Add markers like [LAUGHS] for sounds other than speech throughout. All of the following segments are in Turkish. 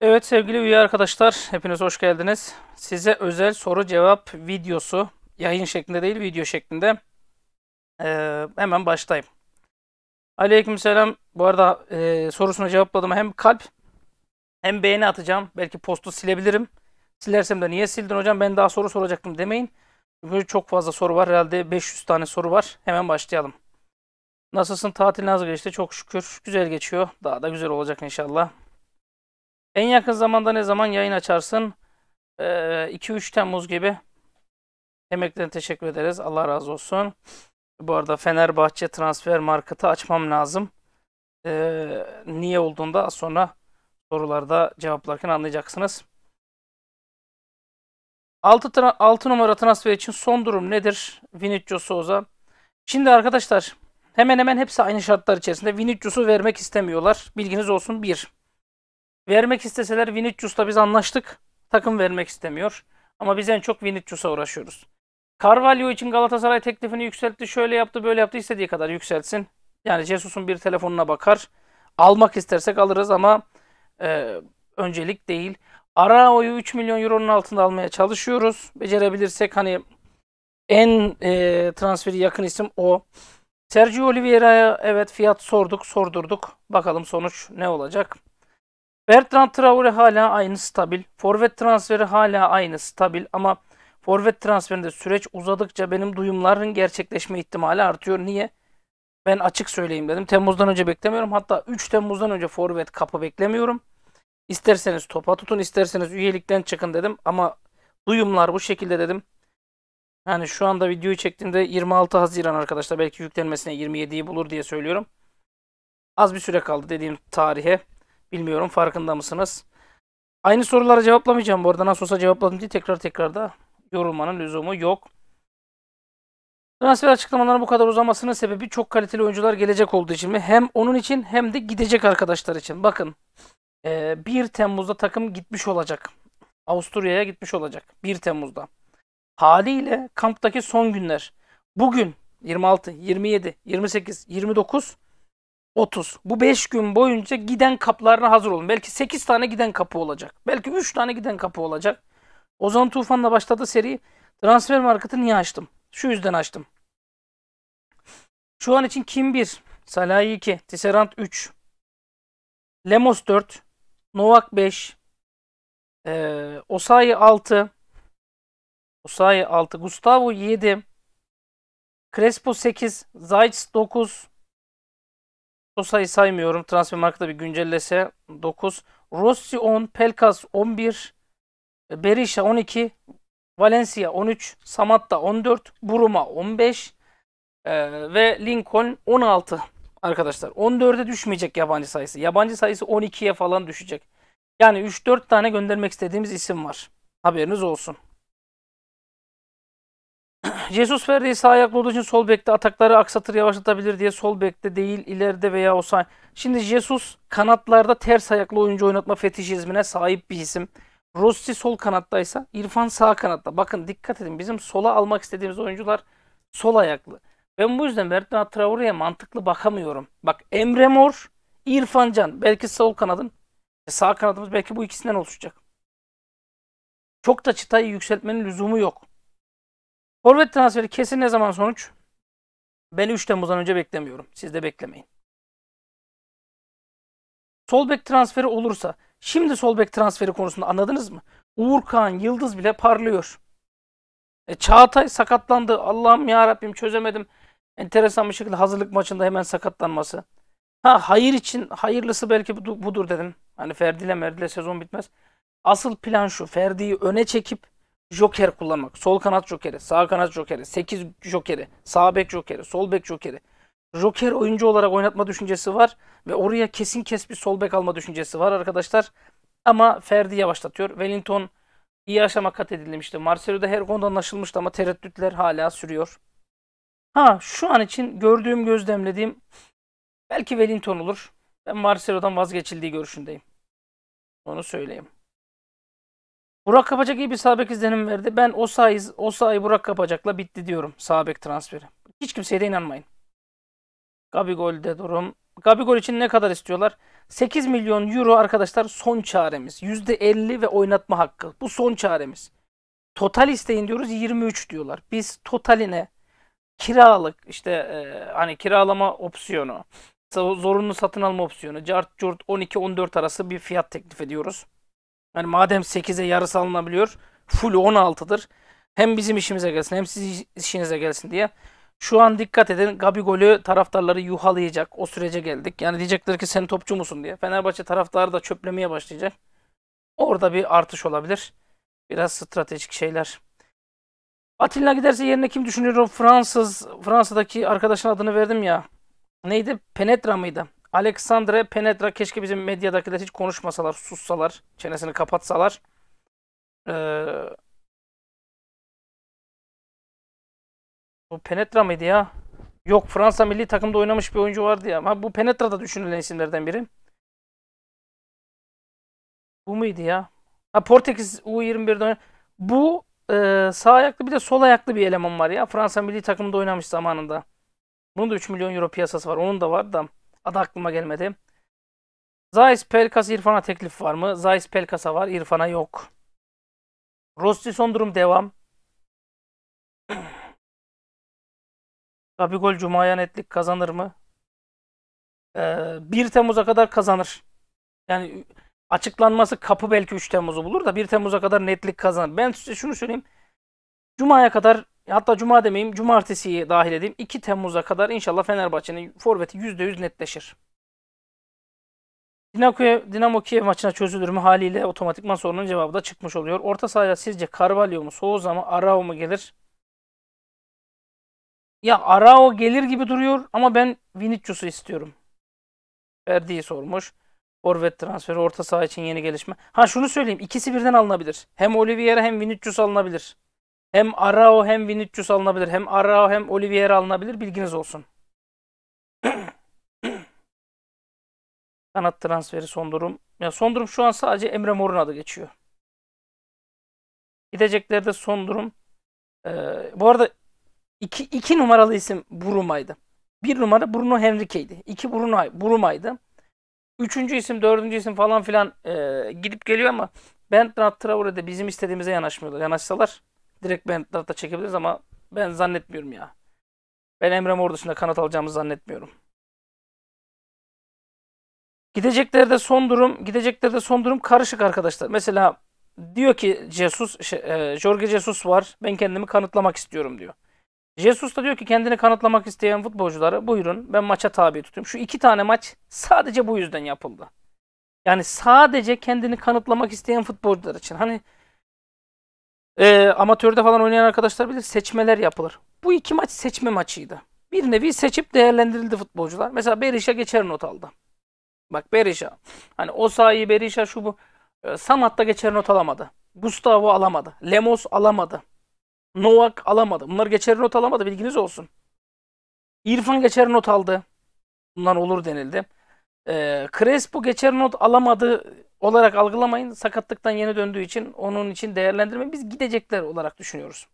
Evet sevgili üye arkadaşlar, hepiniz hoş geldiniz. Size özel soru cevap videosu, yayın şeklinde değil video şeklinde. Ee, hemen başlayayım. Aleykümselam. Bu arada e, sorusuna cevapladım. Hem kalp hem beğeni atacağım. Belki postu silebilirim. Silersem de niye sildin hocam ben daha soru soracaktım demeyin. Çünkü çok fazla soru var. Herhalde 500 tane soru var. Hemen başlayalım. Nasılsın? Tatil nasıl geçti? Çok şükür. Güzel geçiyor. Daha da güzel olacak inşallah. En yakın zamanda ne zaman yayın açarsın? Ee, 2-3 Temmuz gibi. Emeklerine teşekkür ederiz. Allah razı olsun. Bu arada Fenerbahçe transfer marketi açmam lazım. Ee, niye olduğunda az sonra sorularda cevaplarken anlayacaksınız. 6, 6 numara transfer için son durum nedir? Vinicius Souza. Şimdi arkadaşlar hemen hemen hepsi aynı şartlar içerisinde. Vinicius'u vermek istemiyorlar. Bilginiz olsun. 1. Vermek isteseler Vinicius'la biz anlaştık. Takım vermek istemiyor. Ama biz en çok Vinicius'a uğraşıyoruz. Carvalho için Galatasaray teklifini yükseltti. Şöyle yaptı böyle yaptı istediği kadar yükseltsin. Yani Jesus'un bir telefonuna bakar. Almak istersek alırız ama e, öncelik değil. Arao'yu 3 milyon euronun altında almaya çalışıyoruz. Becerebilirsek hani en e, transferi yakın isim o. Sergio Oliveira'ya evet fiyat sorduk sordurduk. Bakalım sonuç ne olacak? Bertrand Traore hala aynı stabil. Forvet transferi hala aynı stabil ama forvet transferinde süreç uzadıkça benim duyumların gerçekleşme ihtimali artıyor. Niye? Ben açık söyleyeyim dedim. Temmuz'dan önce beklemiyorum. Hatta 3 Temmuz'dan önce forvet kapı beklemiyorum. İsterseniz topa tutun, isterseniz üyelikten çıkın dedim. Ama duyumlar bu şekilde dedim. Yani şu anda videoyu çektiğimde 26 Haziran arkadaşlar belki yüklenmesine 27'yi bulur diye söylüyorum. Az bir süre kaldı dediğim tarihe. Bilmiyorum farkında mısınız? Aynı soruları cevaplamayacağım bu arada. Nasıl olsa cevapladım diye tekrar tekrar da yorulmanın lüzumu yok. Transfer açıklamalarının bu kadar uzamasının sebebi çok kaliteli oyuncular gelecek olduğu için mi? Hem onun için hem de gidecek arkadaşlar için. Bakın 1 e, Temmuz'da takım gitmiş olacak. Avusturya'ya gitmiş olacak 1 Temmuz'da. Haliyle kamptaki son günler. Bugün 26, 27, 28, 29 30. Bu 5 gün boyunca giden kaplarına hazır olun. Belki 8 tane giden kapı olacak. Belki 3 tane giden kapı olacak. Ozan Tufan'la başladı seri. Transfer marketi niye açtım? Şu yüzden açtım. Şu an için Kim 1, Salahi 2, Tisserand 3, Lemos 4, Novak 5, ee, Osayi 6, Osayi 6, Gustavo 7, Crespo 8, Zayt 9, Sosa'yı saymıyorum. Transfer markada bir güncellese 9. Rossi 10, Pelkas 11, Berisha 12, Valencia 13, Samatta 14, Buruma 15 ee, ve Lincoln 16 arkadaşlar. 14'e düşmeyecek yabancı sayısı. Yabancı sayısı 12'ye falan düşecek. Yani 3-4 tane göndermek istediğimiz isim var. Haberiniz olsun. Jesus Ferdi sağ ayaklı olduğu için sol bekte atakları aksatır yavaşlatabilir diye sol bekte değil ileride veya o say. Şimdi Jesus kanatlarda ters ayaklı oyuncu oynatma fetişizmine sahip bir isim. Rossi sol kanattaysa İrfan sağ kanatta. Bakın dikkat edin bizim sola almak istediğimiz oyuncular sol ayaklı. Ben bu yüzden Bertrand Traore'ye mantıklı bakamıyorum. Bak Emre Mor, İrfan Can belki sol kanadın e, sağ kanadımız belki bu ikisinden oluşacak. Çok da çıtayı yükseltmenin lüzumu yok. Forvet transferi kesin ne zaman sonuç? Ben 3 Temmuz'dan önce beklemiyorum. Siz de beklemeyin. Sol bek transferi olursa, şimdi sol bek transferi konusunda anladınız mı? Uğurkan, Yıldız bile parlıyor. E, Çağatay sakatlandı. Allah'ım ya Rabbim çözemedim. Enteresan bir şekilde hazırlık maçında hemen sakatlanması. Ha hayır için hayırlısı belki budur dedim. Hani Ferdi'yle Merdi'yle sezon bitmez. Asıl plan şu. Ferdi'yi öne çekip joker kullanmak. Sol kanat jokeri, sağ kanat jokeri, 8 jokeri, sağ bek jokeri, sol bek jokeri. Joker oyuncu olarak oynatma düşüncesi var ve oraya kesin kes bir sol bek alma düşüncesi var arkadaşlar. Ama Ferdi yavaşlatıyor. Wellington iyi aşama kat edilmişti. Marcelo'da her konuda anlaşılmıştı ama tereddütler hala sürüyor. Ha şu an için gördüğüm gözlemlediğim belki Wellington olur. Ben Marcelo'dan vazgeçildiği görüşündeyim. Onu söyleyeyim. Burak Kapacak iyi bir sabek izlenim verdi. Ben o sayı o sayı Burak Kapacak'la bitti diyorum sabek transferi. Hiç kimseye de inanmayın. Gabigol'de durum. Gabigol için ne kadar istiyorlar? 8 milyon euro arkadaşlar son çaremiz. %50 ve oynatma hakkı. Bu son çaremiz. Total isteyin diyoruz 23 diyorlar. Biz totaline kiralık işte e, hani kiralama opsiyonu, zorunlu satın alma opsiyonu, cart curt 12-14 arası bir fiyat teklif ediyoruz. Yani madem 8'e yarısı alınabiliyor full 16'dır. Hem bizim işimize gelsin hem siz işinize gelsin diye. Şu an dikkat edin Gabi golü taraftarları yuhalayacak. O sürece geldik. Yani diyecekler ki sen topçu musun diye. Fenerbahçe taraftarı da çöplemeye başlayacak. Orada bir artış olabilir. Biraz stratejik şeyler. Atilla giderse yerine kim düşünüyor? O Fransız, Fransa'daki arkadaşın adını verdim ya. Neydi? Penetra mıydı? Alexandre Penetra keşke bizim medyadakiler hiç konuşmasalar, sussalar, çenesini kapatsalar. Ee, bu Penetra mıydı ya? Yok Fransa milli takımda oynamış bir oyuncu vardı ya. Ha, bu Penetra da düşünülen isimlerden biri. Bu muydu ya? Ha, Portekiz U21'de oynamış. Bu e, sağ ayaklı bir de sol ayaklı bir eleman var ya. Fransa milli takımda oynamış zamanında. Bunun da 3 milyon euro piyasası var. Onun da var da. Adı aklıma gelmedi. Zayis Pelkas İrfan'a teklif var mı? Zayis Pelkas'a var. İrfan'a yok. Rossi son durum devam. [CLEARS THROAT] Gabigol Cuma'ya netlik kazanır mı? Ee, 1 Temmuz'a kadar kazanır. Yani açıklanması kapı belki 3 Temmuz'u bulur da 1 Temmuz'a kadar netlik kazanır. Ben size şunu söyleyeyim. Cuma'ya kadar e, hatta cuma demeyeyim cumartesiyi dahil edeyim. 2 Temmuz'a kadar inşallah Fenerbahçe'nin forveti %100 netleşir. Dinamo Kiev, maçına çözülür mü haliyle otomatikman sorunun cevabı da çıkmış oluyor. Orta sahaya sizce Carvalho mu, Souza mı, Arao mu gelir? Ya Arao gelir gibi duruyor ama ben Vinicius'u istiyorum. Verdiği sormuş. Forvet transferi orta saha için yeni gelişme. Ha şunu söyleyeyim ikisi birden alınabilir. Hem Olivier hem Vinicius alınabilir. Hem Arao hem Vinicius alınabilir. Hem Arao hem Olivier alınabilir. Bilginiz olsun. [CLEARS THROAT] Kanat transferi son durum. Ya son durum şu an sadece Emre Mor'un adı geçiyor. Gideceklerde son durum. Ee, bu arada iki, iki numaralı isim Buruma'ydı. Bir numara Bruno Henrique'ydi. İki Bruno Buruma'ydı. Üçüncü isim, dördüncü isim falan filan e, gidip geliyor ama Bernard Traore'de bizim istediğimize yanaşmıyorlar. Yanaşsalar direkt Bennett'larda çekebiliriz ama ben zannetmiyorum ya. Ben Emre Mor dışında kanat alacağımızı zannetmiyorum. Gideceklerde son durum, gideceklerde son durum karışık arkadaşlar. Mesela diyor ki Jesus, şey, e, Jorge Jesus var. Ben kendimi kanıtlamak istiyorum diyor. Jesus da diyor ki kendini kanıtlamak isteyen futbolcuları, buyurun ben maça tabi tutuyorum. Şu iki tane maç sadece bu yüzden yapıldı. Yani sadece kendini kanıtlamak isteyen futbolcular için. Hani e, amatörde falan oynayan arkadaşlar bilir seçmeler yapılır. Bu iki maç seçme maçıydı. Bir nevi seçip değerlendirildi futbolcular. Mesela Berisha geçer not aldı. Bak Berisha. Hani Osayi, Berisha şu bu. E, Samat da geçer not alamadı. Gustavo alamadı. Lemos alamadı. Novak alamadı. Bunlar geçer not alamadı bilginiz olsun. İrfan geçer not aldı. Bundan olur denildi. E, Crespo geçer not alamadı olarak algılamayın. Sakatlıktan yeni döndüğü için onun için değerlendirme biz gidecekler olarak düşünüyoruz.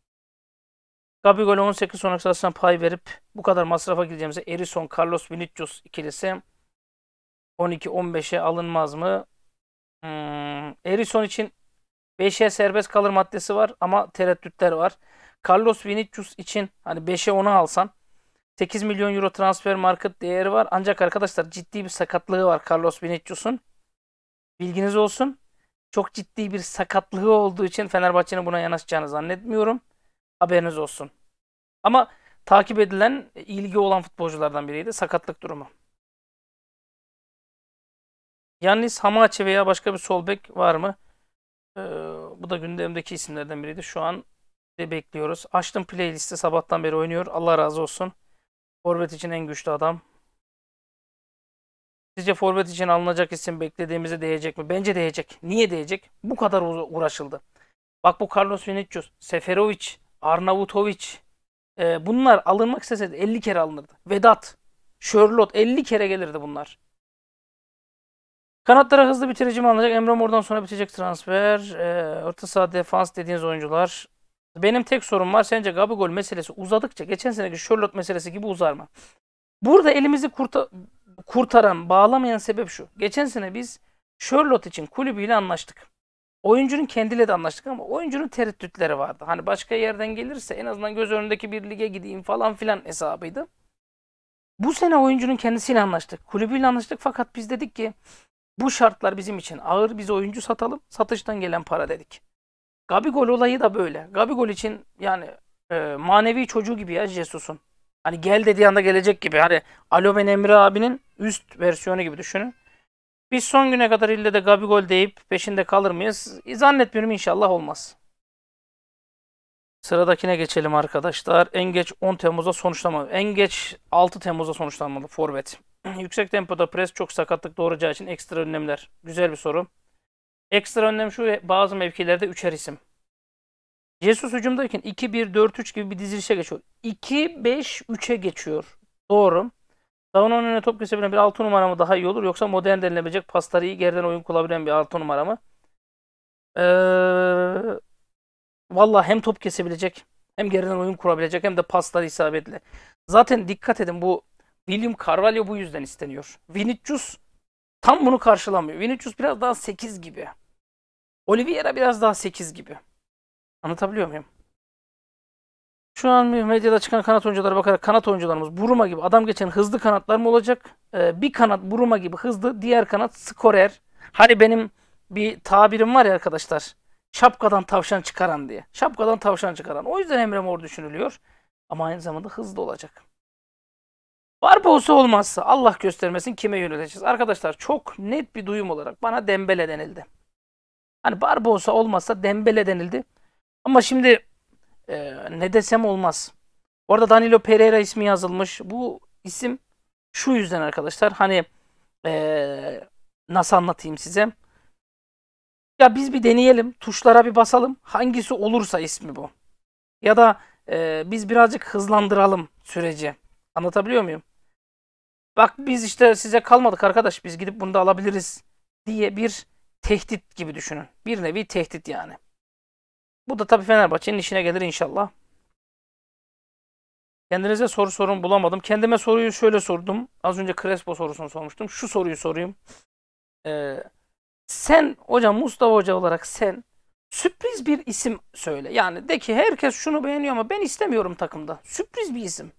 Gabigol'e 18 sonraki sırasına pay verip bu kadar masrafa gideceğimize Erison, Carlos Vinicius ikilisi 12-15'e alınmaz mı? Hmm, Erison için 5'e serbest kalır maddesi var ama tereddütler var. Carlos Vinicius için hani 5'e 10'a alsan 8 milyon euro transfer market değeri var. Ancak arkadaşlar ciddi bir sakatlığı var Carlos Vinicius'un. Bilginiz olsun. Çok ciddi bir sakatlığı olduğu için Fenerbahçe'nin buna yanaşacağını zannetmiyorum. Haberiniz olsun. Ama takip edilen ilgi olan futbolculardan biriydi sakatlık durumu. Yannis Hamaçe veya başka bir sol bek var mı? Ee, bu da gündemdeki isimlerden biriydi. Şu an de bekliyoruz. Açtım playlisti sabahtan beri oynuyor. Allah razı olsun. Forvet için en güçlü adam. Sizce forvet için alınacak isim beklediğimize değecek mi? Bence değecek. Niye değecek? Bu kadar uğraşıldı. Bak bu Carlos Vinicius, Seferovic, Arnavutovic. E, bunlar alınmak isteseydi 50 kere alınırdı. Vedat, Sherlock 50 kere gelirdi bunlar. Kanatlara hızlı bitirici mi alınacak? Emre Mor'dan sonra bitecek transfer. E, orta saha defans dediğiniz oyuncular. Benim tek sorum var. Sence Gabigol meselesi uzadıkça geçen seneki Sherlock meselesi gibi uzar mı? Burada elimizi kurtar kurtaran, bağlamayan sebep şu. Geçen sene biz Charlotte için kulübüyle anlaştık. Oyuncunun kendiyle de anlaştık ama oyuncunun tereddütleri vardı. Hani başka yerden gelirse en azından göz önündeki bir lige gideyim falan filan hesabıydı. Bu sene oyuncunun kendisiyle anlaştık. Kulübüyle anlaştık fakat biz dedik ki bu şartlar bizim için ağır. Biz oyuncu satalım. Satıştan gelen para dedik. Gabigol olayı da böyle. Gabigol için yani e, manevi çocuğu gibi ya Jesus'un. Hani gel dediği anda gelecek gibi. Hani Alo ben Emre abinin üst versiyonu gibi düşünün. Biz son güne kadar ille de Gabigol deyip peşinde kalır mıyız? Zannetmiyorum inşallah olmaz. Sıradakine geçelim arkadaşlar. En geç 10 Temmuz'a sonuçlanmalı. En geç 6 Temmuz'a sonuçlanmalı forvet. [CLEARS THROAT] Yüksek tempoda pres çok sakatlık doğuracağı için ekstra önlemler. Güzel bir soru. Ekstra önlem şu bazı mevkilerde üçer isim. Jesus hücumdayken 2-1-4-3 gibi bir dizilişe geçiyor. 2-5-3'e geçiyor. Doğru. Savunmanın önüne top kesebilen bir 6 numara mı daha iyi olur yoksa modern denilebilecek pasları iyi geriden oyun kurabilen bir 6 numara mı? Ee, Valla hem top kesebilecek hem geriden oyun kurabilecek hem de pasları isabetli. Zaten dikkat edin bu William Carvalho bu yüzden isteniyor. Vinicius tam bunu karşılamıyor. Vinicius biraz daha 8 gibi. Oliveira biraz daha 8 gibi. Anlatabiliyor muyum? Şu an medyada çıkan kanat oyunculara bakarak kanat oyuncularımız Buruma gibi adam geçen hızlı kanatlar mı olacak? Ee, bir kanat Buruma gibi hızlı, diğer kanat skorer. Hani benim bir tabirim var ya arkadaşlar. Şapkadan tavşan çıkaran diye. Şapkadan tavşan çıkaran. O yüzden Emre Mor düşünülüyor. Ama aynı zamanda hızlı olacak. Var olsa olmazsa Allah göstermesin kime yöneleceğiz? Arkadaşlar çok net bir duyum olarak bana Dembele denildi. Hani Barbosa olmazsa Dembele denildi. Ama şimdi e, ne desem olmaz. Orada Danilo Pereira ismi yazılmış. Bu isim şu yüzden arkadaşlar hani e, nasıl anlatayım size. Ya biz bir deneyelim. Tuşlara bir basalım. Hangisi olursa ismi bu. Ya da e, biz birazcık hızlandıralım süreci. Anlatabiliyor muyum? Bak biz işte size kalmadık arkadaş. Biz gidip bunu da alabiliriz diye bir tehdit gibi düşünün. Bir nevi tehdit yani. Bu da tabii Fenerbahçe'nin işine gelir inşallah. Kendinize soru sorun bulamadım. Kendime soruyu şöyle sordum. Az önce Crespo sorusunu sormuştum. Şu soruyu sorayım. Ee, sen hocam Mustafa Hoca olarak sen sürpriz bir isim söyle. Yani de ki herkes şunu beğeniyor ama ben istemiyorum takımda. Sürpriz bir isim.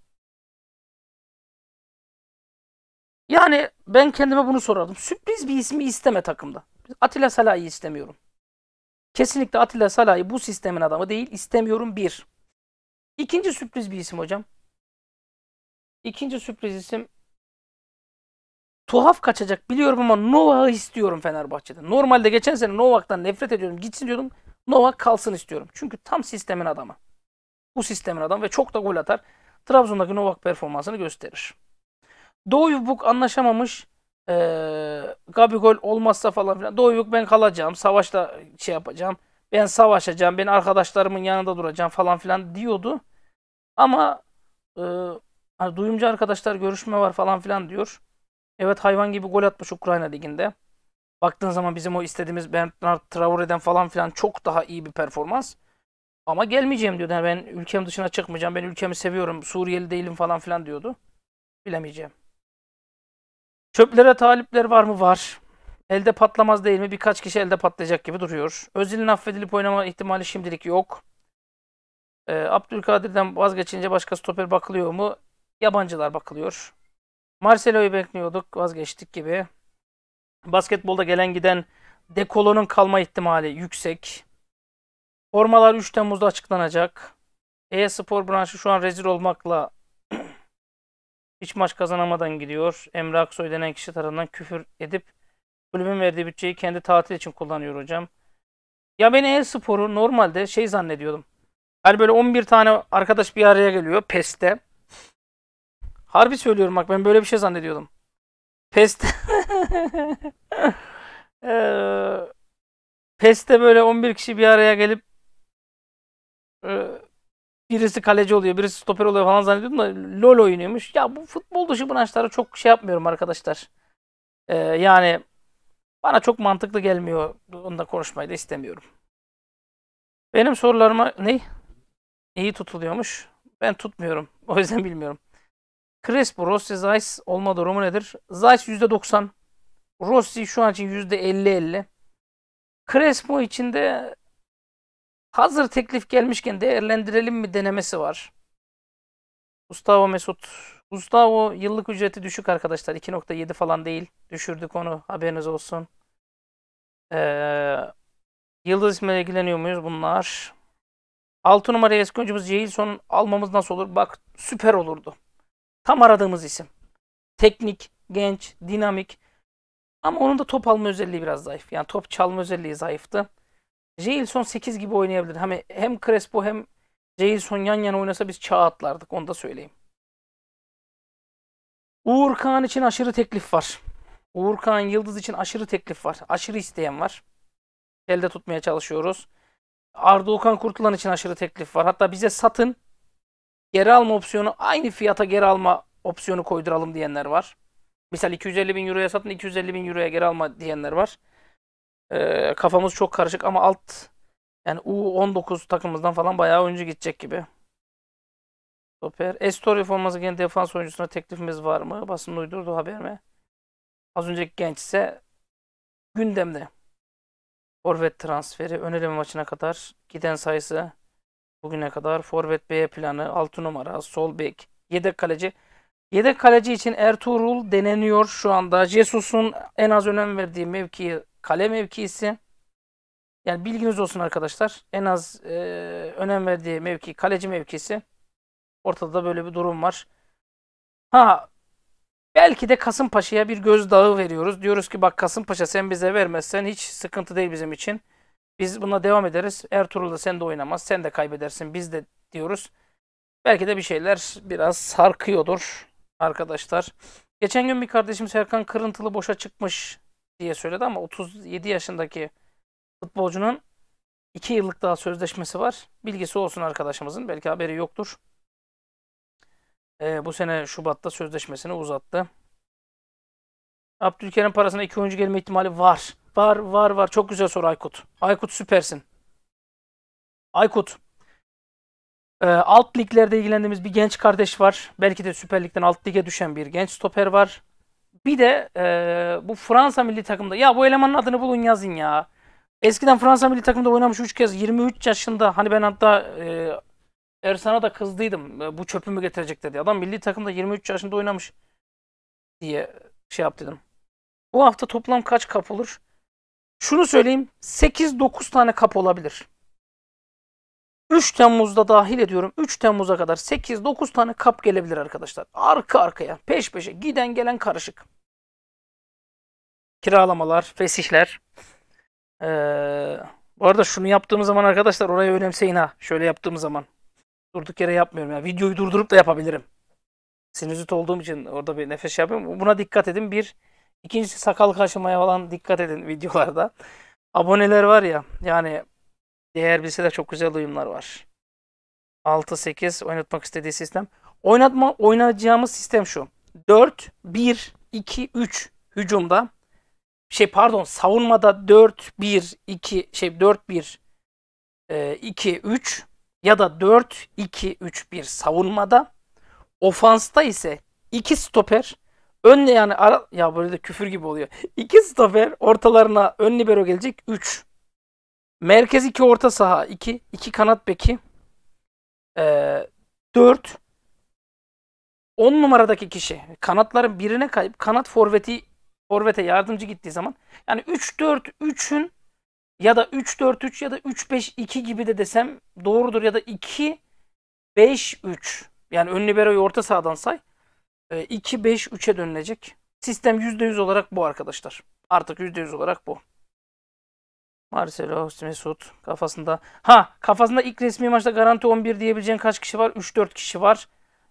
Yani ben kendime bunu sorardım. Sürpriz bir ismi isteme takımda. Atilla Salah'ı istemiyorum. Kesinlikle Atilla Salahi bu sistemin adamı değil. İstemiyorum bir. İkinci sürpriz bir isim hocam. İkinci sürpriz isim tuhaf kaçacak biliyorum ama Novak'ı istiyorum Fenerbahçe'de. Normalde geçen sene Novak'tan nefret ediyorum. Gitsin diyordum. Novak kalsın istiyorum. Çünkü tam sistemin adamı. Bu sistemin adamı ve çok da gol atar. Trabzon'daki Novak performansını gösterir. Doğu Buk anlaşamamış e, Gabigol olmazsa falan filan. Doyuk ben kalacağım. Savaşla şey yapacağım. Ben savaşacağım. Ben arkadaşlarımın yanında duracağım falan filan diyordu. Ama e, hani duyumcu arkadaşlar görüşme var falan filan diyor. Evet hayvan gibi gol atmış Ukrayna liginde. Baktığın zaman bizim o istediğimiz Bernard Traore'den falan filan çok daha iyi bir performans. Ama gelmeyeceğim diyordu. Yani ben ülkem dışına çıkmayacağım. Ben ülkemi seviyorum. Suriyeli değilim falan filan diyordu. Bilemeyeceğim. Çöplere talipler var mı? Var. Elde patlamaz değil mi? Birkaç kişi elde patlayacak gibi duruyor. Özil'in affedilip oynama ihtimali şimdilik yok. E, Abdülkadir'den vazgeçince başka stoper bakılıyor mu? Yabancılar bakılıyor. Marcelo'yu bekliyorduk, vazgeçtik gibi. Basketbolda gelen giden dekolonun kalma ihtimali yüksek. Formalar 3 Temmuz'da açıklanacak. E-spor branşı şu an rezil olmakla hiç maç kazanamadan gidiyor. Emre Aksoy denen kişi tarafından küfür edip kulübün verdiği bütçeyi kendi tatil için kullanıyor hocam. Ya ben e-sporu normalde şey zannediyordum. Hani böyle 11 tane arkadaş bir araya geliyor PES'te. Harbi söylüyorum bak ben böyle bir şey zannediyordum. PES'te [LAUGHS] ee, PES'te böyle 11 kişi bir araya gelip e, birisi kaleci oluyor, birisi stoper oluyor falan zannediyordum da LoL oynuyormuş. Ya bu futbol dışı branşlara çok şey yapmıyorum arkadaşlar. Ee, yani bana çok mantıklı gelmiyor. Onunla konuşmayı da istemiyorum. Benim sorularıma ne? İyi tutuluyormuş. Ben tutmuyorum. [LAUGHS] O yüzden bilmiyorum. Crespo, Rossi, Zayt olma durumu nedir? Zayis %90. Rossi şu an için %50-50. Crespo içinde Hazır teklif gelmişken değerlendirelim mi denemesi var. Gustavo Mesut. Gustavo yıllık ücreti düşük arkadaşlar. 2.7 falan değil. Düşürdük onu. Haberiniz olsun. Ee, Yıldız İsmail'e ilgileniyor muyuz? Bunlar. 6 numara eski oyuncumuz Jailson almamız nasıl olur? Bak süper olurdu. Tam aradığımız isim. Teknik, genç, dinamik. Ama onun da top alma özelliği biraz zayıf. Yani top çalma özelliği zayıftı. Jailson 8 gibi oynayabilir. Hani hem Crespo hem Jailson yan yana oynasa biz çağ atlardık. Onu da söyleyeyim. Uğur Kağan için aşırı teklif var. Uğur Kağan Yıldız için aşırı teklif var. Aşırı isteyen var. Elde tutmaya çalışıyoruz. Arda Okan Kurtulan için aşırı teklif var. Hatta bize satın geri alma opsiyonu aynı fiyata geri alma opsiyonu koyduralım diyenler var. Misal 250 bin euroya satın 250 bin euroya geri alma diyenler var. Ee, kafamız çok karışık ama alt yani U19 takımımızdan falan bayağı oyuncu gidecek gibi. Stoper. Estoril forması gene defans oyuncusuna teklifimiz var mı? Basın uydurdu haber mi? Az önceki genç ise gündemde. Forvet transferi önereme maçına kadar giden sayısı bugüne kadar forvet B planı 6 numara sol bek yedek kaleci yedek kaleci için Ertuğrul deneniyor şu anda. Jesus'un en az önem verdiği mevkiyi kale mevkisi. Yani bilginiz olsun arkadaşlar. En az e, önem verdiği mevki kaleci mevkisi. Ortada böyle bir durum var. Ha belki de Kasımpaşa'ya bir gözdağı veriyoruz. Diyoruz ki bak Kasımpaşa sen bize vermezsen hiç sıkıntı değil bizim için. Biz buna devam ederiz. Ertuğrul da sen de oynamaz. Sen de kaybedersin. Biz de diyoruz. Belki de bir şeyler biraz sarkıyordur arkadaşlar. Geçen gün bir kardeşim Serkan Kırıntılı boşa çıkmış diye söyledi ama 37 yaşındaki futbolcunun 2 yıllık daha sözleşmesi var. Bilgisi olsun arkadaşımızın. Belki haberi yoktur. E, bu sene Şubat'ta sözleşmesini uzattı. Abdülkerim parasına iki oyuncu gelme ihtimali var. Var var var. Çok güzel soru Aykut. Aykut süpersin. Aykut. E, alt liglerde ilgilendiğimiz bir genç kardeş var. Belki de Süper Lig'den alt lige düşen bir genç stoper var. Bir de e, bu Fransa milli takımda ya bu elemanın adını bulun yazın ya. Eskiden Fransa milli takımda oynamış 3 kez 23 yaşında hani ben hatta e, Ersan'a da kızdıydım. E, bu mü getirecek dedi. Adam milli takımda 23 yaşında oynamış diye şey yap Bu hafta toplam kaç kap olur? Şunu söyleyeyim 8-9 tane kap olabilir. 3 Temmuz'da dahil ediyorum. 3 Temmuz'a kadar 8-9 tane kap gelebilir arkadaşlar. Arka arkaya, peş peşe, giden gelen karışık. Kiralamalar, fesihler. Ee, bu arada şunu yaptığımız zaman arkadaşlar orayı önemseyin ha. Şöyle yaptığım zaman. Durduk yere yapmıyorum. Yani videoyu durdurup da yapabilirim. Sinüzit olduğum için orada bir nefes şey yapıyorum. Buna dikkat edin. Bir, ikincisi sakal kaşımaya falan dikkat edin [LAUGHS] videolarda. Aboneler var ya yani Diğer bilse de çok güzel uyumlar var. 6-8 oynatmak istediği sistem. Oynatma oynayacağımız sistem şu. 4, 1, 2, 3 hücumda. Şey pardon savunmada 4, 1, 2 şey 4, 1, 2, 3 ya da 4, 2, 3, 1 savunmada. Ofansta ise 2 stoper önle yani ara, ya böyle de küfür gibi oluyor. 2 stoper ortalarına ön libero gelecek 3. Merkez 2 orta saha 2. 2 kanat beki. Ee, 4. 10 numaradaki kişi kanatların birine kayıp kanat forveti forvete yardımcı gittiği zaman yani 3-4-3'ün ya da 3-4-3 ya da 3-5-2 gibi de desem doğrudur ya da 2-5-3 yani ön liberoyu orta sahadan say 2-5-3'e dönülecek. Sistem %100 olarak bu arkadaşlar. Artık %100 olarak bu. Marcelo Mesut kafasında. Ha kafasında ilk resmi maçta garanti 11 diyebileceğin kaç kişi var? 3-4 kişi var.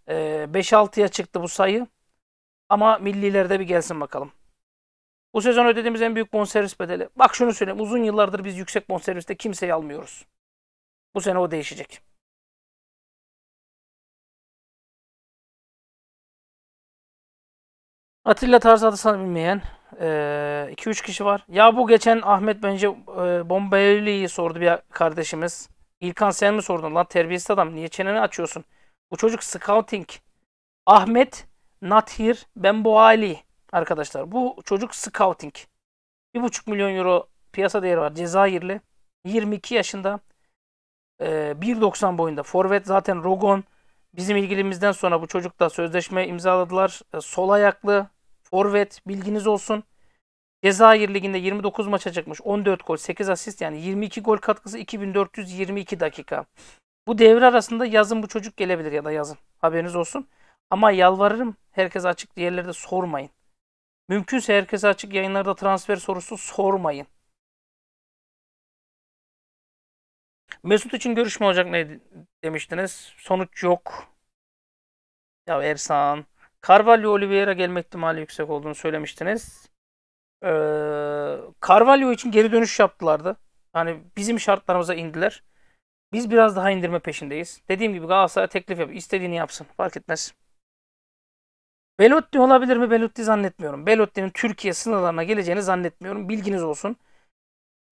Ee, 5-6'ya çıktı bu sayı. Ama millilerde bir gelsin bakalım. Bu sezon ödediğimiz en büyük bonservis bedeli. Bak şunu söyleyeyim. Uzun yıllardır biz yüksek bonserviste kimseyi almıyoruz. Bu sene o değişecek. Atilla Tarzı adasını bilmeyen 2-3 e, kişi var. Ya bu geçen Ahmet bence e, Bombelli'yi sordu bir kardeşimiz. İlkan sen mi sordun lan terbiyesiz adam niye çeneni açıyorsun? Bu çocuk scouting. Ahmet Nathir Benboali arkadaşlar. Bu çocuk scouting. 1,5 milyon euro piyasa değeri var. Cezayirli. 22 yaşında. E, 1.90 boyunda. Forvet zaten Rogon. Bizim ilgilimizden sonra bu çocukla sözleşme imzaladılar. E, sol ayaklı forvet bilginiz olsun. Cezayir Ligi'nde 29 maça çıkmış. 14 gol, 8 asist yani 22 gol katkısı 2422 dakika. Bu devre arasında yazın bu çocuk gelebilir ya da yazın. Haberiniz olsun. Ama yalvarırım herkese açık diğerlerde sormayın. Mümkünse herkese açık yayınlarda transfer sorusu sormayın. Mesut için görüşme olacak ne demiştiniz? Sonuç yok. Ya Ersan. Carvalho Oliveira gelme ihtimali yüksek olduğunu söylemiştiniz. Ee, Carvalho için geri dönüş yaptılardı. Yani bizim şartlarımıza indiler. Biz biraz daha indirme peşindeyiz. Dediğim gibi Galatasaray'a teklif yap. İstediğini yapsın. Fark etmez. Belotti olabilir mi? Belotti zannetmiyorum. Belotti'nin Türkiye sınırlarına geleceğini zannetmiyorum. Bilginiz olsun.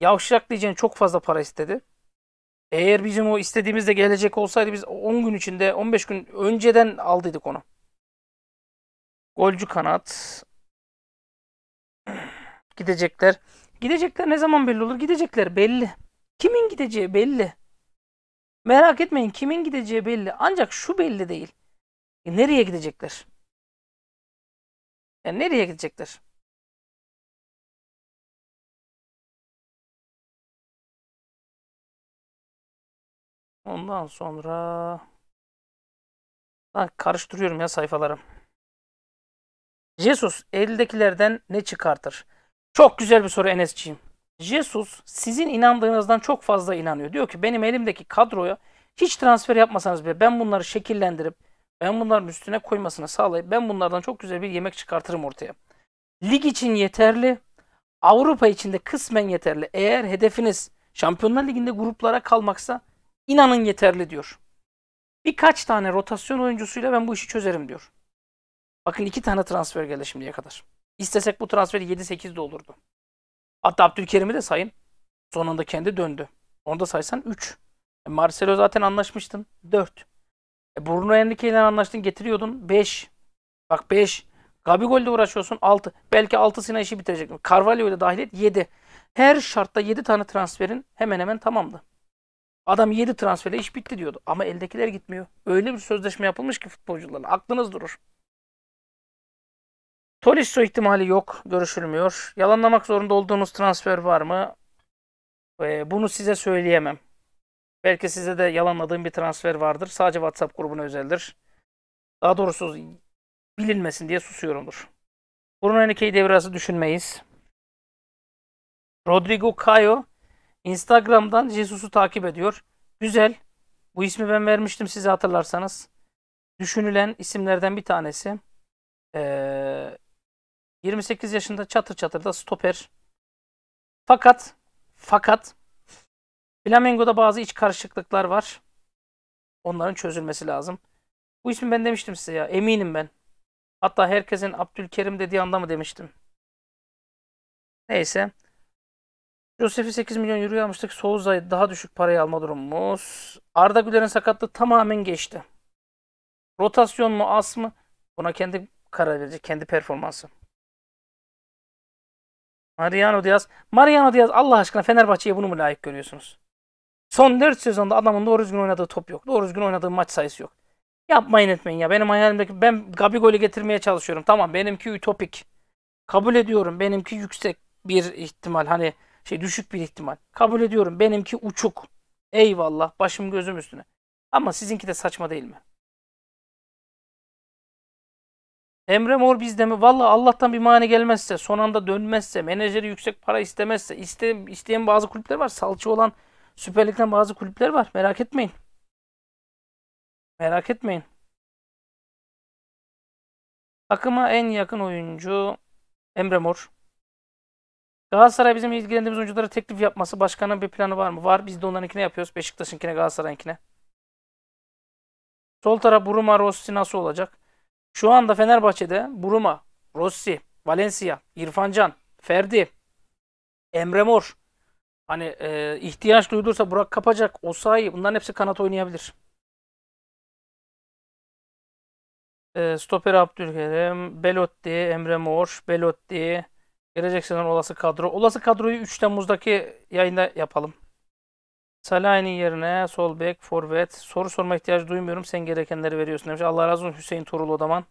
Yavşak diyeceğin çok fazla para istedi. Eğer bizim o istediğimizde gelecek olsaydı biz 10 gün içinde 15 gün önceden aldıydık onu. Golcü kanat. [CLEARS THROAT] Gidecekler. Gidecekler ne zaman belli olur? Gidecekler belli. Kimin gideceği belli. Merak etmeyin kimin gideceği belli. Ancak şu belli değil. E nereye gidecekler? Yani e, nereye gidecekler? Ondan sonra ha, karıştırıyorum ya sayfalarım. Jesus eldekilerden ne çıkartır? Çok güzel bir soru Enes'ciğim. Jesus sizin inandığınızdan çok fazla inanıyor. Diyor ki benim elimdeki kadroya hiç transfer yapmasanız bile ben bunları şekillendirip ben bunların üstüne koymasını sağlayıp ben bunlardan çok güzel bir yemek çıkartırım ortaya. Lig için yeterli, Avrupa için de kısmen yeterli. Eğer hedefiniz Şampiyonlar Ligi'nde gruplara kalmaksa İnanın yeterli diyor. Birkaç tane rotasyon oyuncusuyla ben bu işi çözerim diyor. Bakın iki tane transfer geldi şimdiye kadar. İstesek bu transferi 7-8 de olurdu. Hatta Abdülkerim'i de sayın. Sonunda kendi döndü. Onu da saysan 3. E Marcelo zaten anlaşmıştın. 4. E Bruno Henrique ile anlaştın getiriyordun. 5. Bak 5. Gabigol ile uğraşıyorsun 6. Belki 6'sına işi bitirecektim. Carvalho ile dahil et 7. Her şartta 7 tane transferin hemen hemen tamamdı. Adam 7 transferle iş bitti diyordu. Ama eldekiler gitmiyor. Öyle bir sözleşme yapılmış ki futbolcularla. Aklınız durur. Tolisso ihtimali yok. Görüşülmüyor. Yalanlamak zorunda olduğunuz transfer var mı? Ee, bunu size söyleyemem. Belki size de yalanladığım bir transfer vardır. Sadece WhatsApp grubuna özeldir. Daha doğrusu bilinmesin diye susuyorumdur. Bruno Henrique'yi devre arası düşünmeyiz. Rodrigo Cayo Instagram'dan Jesus'u takip ediyor. Güzel. Bu ismi ben vermiştim size hatırlarsanız. Düşünülen isimlerden bir tanesi. Ee, 28 yaşında çatır çatır da stoper. Fakat fakat Flamengo'da bazı iç karışıklıklar var. Onların çözülmesi lazım. Bu ismi ben demiştim size ya. Eminim ben. Hatta herkesin Abdülkerim dediği anda mı demiştim. Neyse. Josef'i 8 milyon euroya almıştık. Souza'yı daha düşük parayı alma durumumuz. Arda Güler'in sakatlığı tamamen geçti. Rotasyon mu as mı? Buna kendi karar verecek. Kendi performansı. Mariano Diaz. Mariano Diaz Allah aşkına Fenerbahçe'ye bunu mu layık görüyorsunuz? Son 4 sezonda adamın doğru düzgün oynadığı top yok. Doğru düzgün oynadığı maç sayısı yok. Yapmayın etmeyin ya. Benim hayalimdeki ben Gabigol'ü getirmeye çalışıyorum. Tamam benimki ütopik. Kabul ediyorum. Benimki yüksek bir ihtimal. Hani şey düşük bir ihtimal. Kabul ediyorum benimki uçuk. Eyvallah başım gözüm üstüne. Ama sizinki de saçma değil mi? Emre Mor bizde mi? Valla Allah'tan bir mani gelmezse, son anda dönmezse, menajeri yüksek para istemezse, iste, isteyen bazı kulüpler var. Salça olan Süper Lig'den bazı kulüpler var. Merak etmeyin. Merak etmeyin. Takıma en yakın oyuncu Emre Mor. Galatasaray bizim ilgilendiğimiz oyunculara teklif yapması başkanın bir planı var mı? Var. Biz de onlarınkine yapıyoruz. Beşiktaş'ınkine, Galatasaray'ınkine. Sol taraf Buruma, Rossi nasıl olacak? Şu anda Fenerbahçe'de Buruma, Rossi, Valencia, İrfancan, Ferdi, Emre Mor. Hani e, ihtiyaç duyulursa Burak Kapacak, Osayi bunların hepsi kanat oynayabilir. E, stoper Abdülkerim, Belotti, Emre Mor, Belotti, Gelecek olası kadro. Olası kadroyu 3 Temmuz'daki yayında yapalım. Salah'ın yerine sol bek, forvet. Soru sorma ihtiyacı duymuyorum. Sen gerekenleri veriyorsun demiş. Allah razı olsun Hüseyin Turul Odaman. zaman.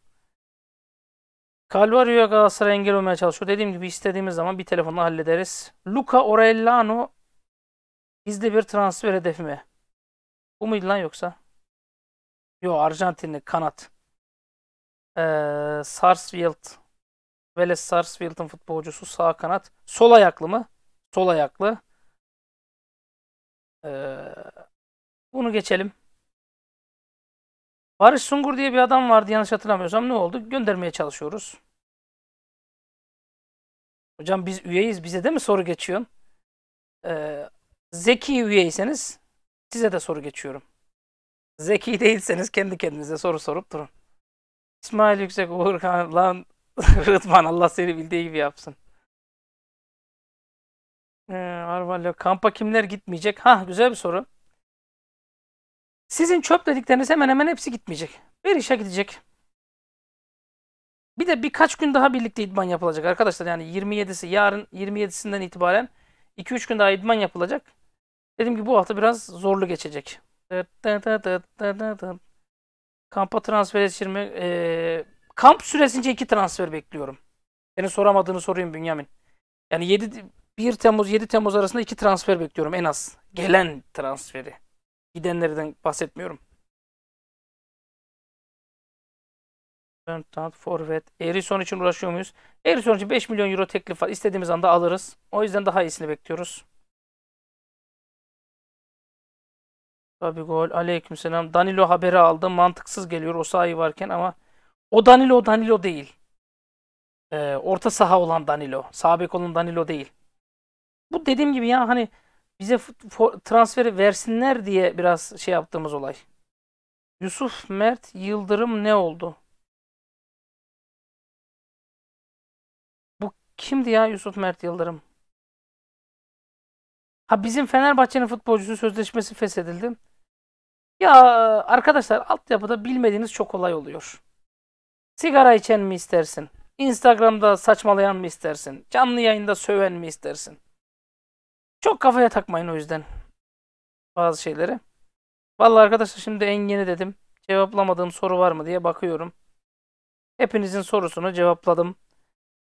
Calvario'ya Galatasaray engel olmaya çalışıyor. Dediğim gibi istediğimiz zaman bir telefonla hallederiz. Luca Orellano bizde bir transfer hedefi mi? Bu muydu lan yoksa? Yo Arjantinli kanat. Ee, Sarsfield Wales Sarsfield'ın futbolcusu sağ kanat. Sol ayaklı mı? Sol ayaklı. Ee, bunu geçelim. Barış Sungur diye bir adam vardı yanlış hatırlamıyorsam ne oldu? Göndermeye çalışıyoruz. Hocam biz üyeyiz bize de mi soru geçiyorsun? Ee, zeki üyeyseniz size de soru geçiyorum. Zeki değilseniz kendi kendinize soru sorup durun. İsmail Yüksek Uğurhan lan [LAUGHS] Rıdvan Allah seni bildiği gibi yapsın. Ee, kampa kimler gitmeyecek? Ha güzel bir soru. Sizin çöp dedikleriniz hemen hemen hepsi gitmeyecek. Bir işe gidecek. Bir de birkaç gün daha birlikte idman yapılacak arkadaşlar. Yani 27'si yarın 27'sinden itibaren 2-3 gün daha idman yapılacak. Dedim ki bu hafta biraz zorlu geçecek. Kampa transfer yetiştirme e, Kamp süresince iki transfer bekliyorum. Senin soramadığını sorayım Bünyamin. Yani 7 1 Temmuz 7 Temmuz arasında iki transfer bekliyorum en az. Gelen transferi. Gidenlerden bahsetmiyorum. Berntat, Forvet, Erison için uğraşıyor muyuz? Erison için 5 milyon euro teklif var. İstediğimiz anda alırız. O yüzden daha iyisini bekliyoruz. Tabii gol. Aleykümselam. Danilo haberi aldı. Mantıksız geliyor o sahi varken ama o Danilo Danilo değil. Ee, orta saha olan Danilo. Sağ bek olan Danilo değil. Bu dediğim gibi ya hani bize transferi versinler diye biraz şey yaptığımız olay. Yusuf Mert Yıldırım ne oldu? Bu kimdi ya Yusuf Mert Yıldırım? Ha bizim Fenerbahçe'nin futbolcusu sözleşmesi feshedildi. Ya arkadaşlar altyapıda bilmediğiniz çok olay oluyor. Sigara içen mi istersin? Instagram'da saçmalayan mı istersin? Canlı yayında söven mi istersin? Çok kafaya takmayın o yüzden bazı şeyleri. Vallahi arkadaşlar şimdi en yeni dedim. Cevaplamadığım soru var mı diye bakıyorum. Hepinizin sorusunu cevapladım.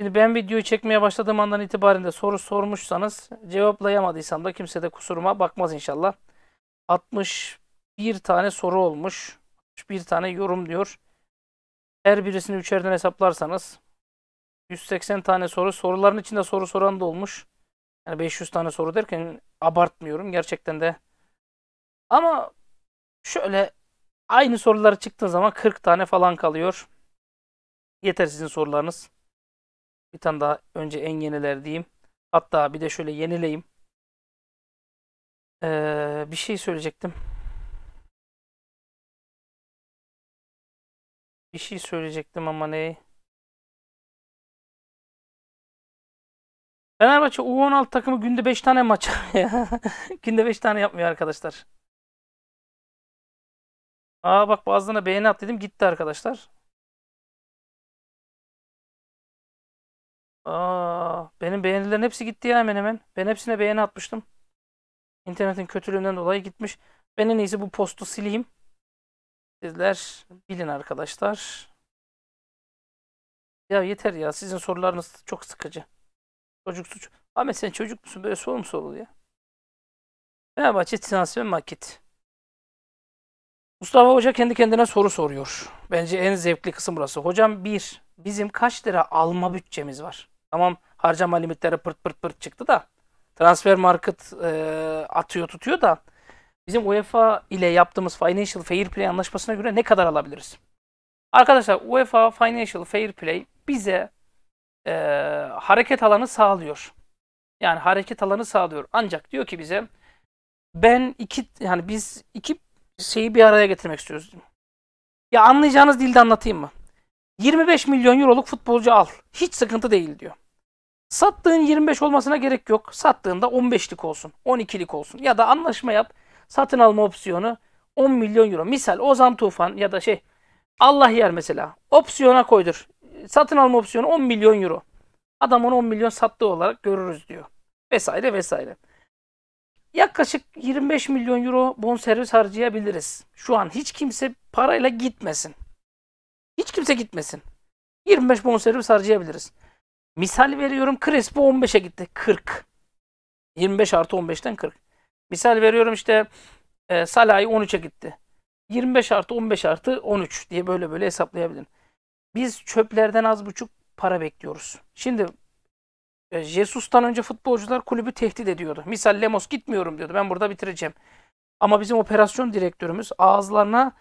Şimdi ben videoyu çekmeye başladığım andan itibaren de soru sormuşsanız cevaplayamadıysam da kimse de kusuruma bakmaz inşallah. 61 tane soru olmuş. 61 tane yorum diyor. Her birisini üçerden hesaplarsanız 180 tane soru. Soruların içinde soru soran da olmuş. Yani 500 tane soru derken abartmıyorum gerçekten de. Ama şöyle aynı sorular çıktığı zaman 40 tane falan kalıyor. Yeter sizin sorularınız. Bir tane daha önce en yeniler diyeyim. Hatta bir de şöyle yenileyim. Ee, bir şey söyleyecektim. Bir şey söyleyecektim ama ne? Fenerbahçe U16 takımı günde 5 tane maç [LAUGHS] ya. günde 5 tane yapmıyor arkadaşlar. Aa bak bazılarına beğeni at dedim gitti arkadaşlar. Aa, benim beğenilerin hepsi gitti ya hemen hemen. Ben hepsine beğeni atmıştım. İnternetin kötülüğünden dolayı gitmiş. Ben en iyisi bu postu sileyim. Sizler bilin arkadaşlar. Ya yeter ya. Sizin sorularınız çok sıkıcı. Çocuk suç. Ahmet sen çocuk musun? Böyle soru mu sorulur ya? Fenerbahçe Sinansi ve Makit. Mustafa Hoca kendi kendine soru soruyor. Bence en zevkli kısım burası. Hocam bir, bizim kaç lira alma bütçemiz var? Tamam harcama limitleri pırt pırt pırt çıktı da transfer market e, atıyor tutuyor da bizim UEFA ile yaptığımız Financial Fair Play anlaşmasına göre ne kadar alabiliriz? Arkadaşlar UEFA Financial Fair Play bize e, hareket alanı sağlıyor. Yani hareket alanı sağlıyor. Ancak diyor ki bize ben iki yani biz iki şeyi bir araya getirmek istiyoruz. Ya anlayacağınız dilde anlatayım mı? 25 milyon euroluk futbolcu al. Hiç sıkıntı değil diyor. Sattığın 25 olmasına gerek yok. Sattığında 15'lik olsun, 12'lik olsun ya da anlaşma yap satın alma opsiyonu 10 milyon euro. Misal Ozan Tufan ya da şey Allah yer mesela opsiyona koydur. Satın alma opsiyonu 10 milyon euro. Adam onu 10 milyon sattığı olarak görürüz diyor. Vesaire vesaire. Yaklaşık 25 milyon euro bonservis harcayabiliriz. Şu an hiç kimse parayla gitmesin. Hiç kimse gitmesin. 25 bonservis harcayabiliriz. Misal veriyorum Crespo 15'e gitti. 40. 25 artı 15'ten 40. Misal veriyorum işte e, Salah'ı 13'e gitti. 25 artı 15 artı 13 diye böyle böyle hesaplayabilirim. Biz çöplerden az buçuk para bekliyoruz. Şimdi e, Jesus'tan önce futbolcular kulübü tehdit ediyordu. Misal Lemos gitmiyorum diyordu. Ben burada bitireceğim. Ama bizim operasyon direktörümüz ağızlarına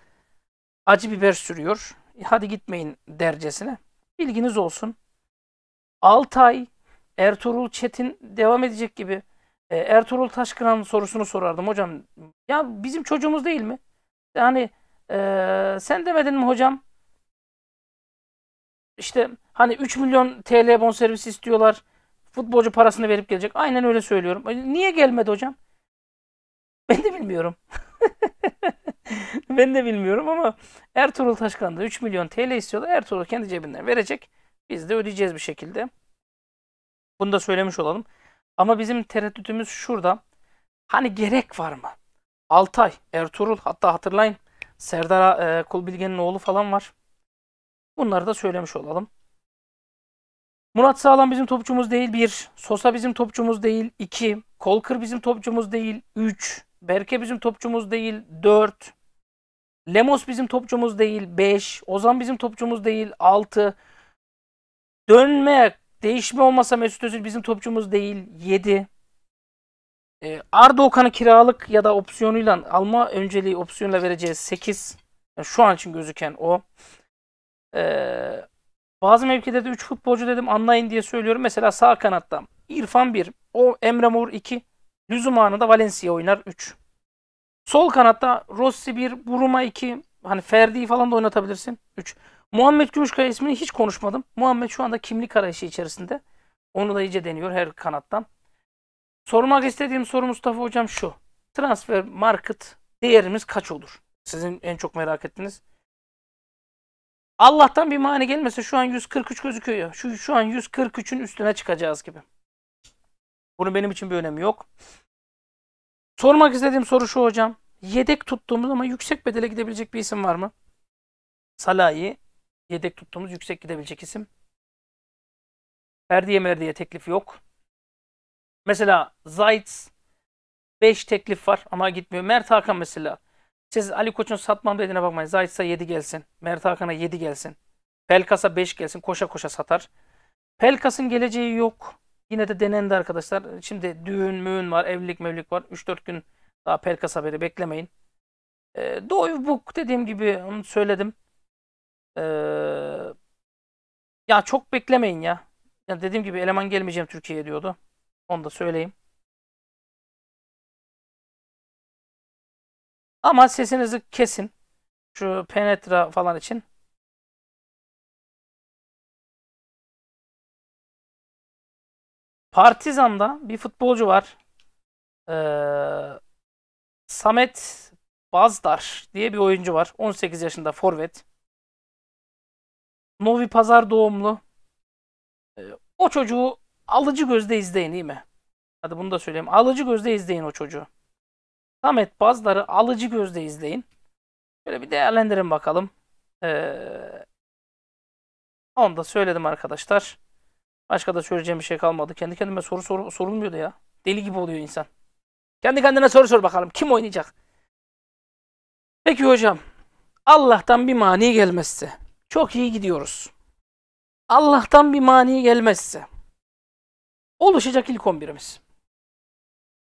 acı biber sürüyor. Hadi gitmeyin dercesine. Bilginiz olsun. 6 ay Ertuğrul Çetin devam edecek gibi e, Ertuğrul Taşkıran sorusunu sorardım hocam. Ya bizim çocuğumuz değil mi? Yani e, sen demedin mi hocam? İşte hani 3 milyon TL bonservis istiyorlar. Futbolcu parasını verip gelecek. Aynen öyle söylüyorum. E, niye gelmedi hocam? Ben de bilmiyorum. [LAUGHS] ben de bilmiyorum ama Ertuğrul Taşkan da 3 milyon TL istiyorlar. Ertuğrul kendi cebinden verecek. Biz de ödeyeceğiz bir şekilde. Bunu da söylemiş olalım. Ama bizim tereddütümüz şurada. Hani gerek var mı? Altay, Ertuğrul hatta hatırlayın Serdar e, Kulbilge'nin oğlu falan var. Bunları da söylemiş olalım. Murat Sağlam bizim topçumuz değil. 1. Sosa bizim topçumuz değil. 2. Kolkır bizim topçumuz değil. 3. Berke bizim topçumuz değil. 4. Lemos bizim topçumuz değil. 5. Ozan bizim topçumuz değil. 6. Dönme Değişme olmasa Mesut Özil bizim topçumuz değil. 7. E, ee, Arda Okan'ı kiralık ya da opsiyonuyla alma önceliği opsiyonla vereceğiz 8. Yani şu an için gözüken o. E, bazı mevkilerde 3 futbolcu dedim anlayın diye söylüyorum. Mesela sağ kanatta İrfan 1, o Emre Mor 2, lüzum anında Valencia oynar 3. Sol kanatta Rossi 1, Buruma 2, hani ferdi falan da oynatabilirsin 3. Muhammed Gümüşkaya ismini hiç konuşmadım. Muhammed şu anda kimlik arayışı içerisinde. Onu da iyice deniyor her kanattan. Sormak istediğim soru Mustafa Hocam şu. Transfer market değerimiz kaç olur? Sizin en çok merak ettiniz. Allah'tan bir mani gelmese şu an 143 gözüküyor ya. Şu, şu an 143'ün üstüne çıkacağız gibi. Bunun benim için bir önemi yok. Sormak istediğim soru şu hocam. Yedek tuttuğumuz ama yüksek bedele gidebilecek bir isim var mı? Salahi yedek tuttuğumuz yüksek gidebilecek isim. Ferdiye Merdiye teklifi yok. Mesela Zayt 5 teklif var ama gitmiyor. Mert Hakan mesela. Siz Ali Koç'un satmam dediğine bakmayın. Zayt'sa 7 gelsin. Mert Hakan'a 7 gelsin. Pelkas'a 5 gelsin. Koşa koşa satar. Pelkas'ın geleceği yok. Yine de denendi arkadaşlar. Şimdi düğün müğün var. Evlilik mevlilik var. 3-4 gün daha Pelkas haberi beklemeyin. E, Doğu Buk dediğim gibi onu söyledim. Ee, ya çok beklemeyin ya. ya. Dediğim gibi eleman gelmeyeceğim Türkiye'ye diyordu. Onu da söyleyeyim. Ama sesinizi kesin. Şu penetra falan için. Partizan'da bir futbolcu var. Ee, Samet Bazdar diye bir oyuncu var. 18 yaşında forvet. Novi Pazar doğumlu. Ee, o çocuğu alıcı gözle izleyin iyi mi? Hadi bunu da söyleyeyim. Alıcı gözle izleyin o çocuğu. Samet Bazdar'ı alıcı gözle izleyin. şöyle bir değerlendirin bakalım. Ee, onu da söyledim arkadaşlar. Başka da söyleyeceğim bir şey kalmadı. Kendi kendime soru, soru sorulmuyordu ya. Deli gibi oluyor insan. Kendi kendine soru sor bakalım. Kim oynayacak? Peki hocam. Allah'tan bir mani gelmezse. Çok iyi gidiyoruz. Allah'tan bir mani gelmezse oluşacak ilk 11'imiz.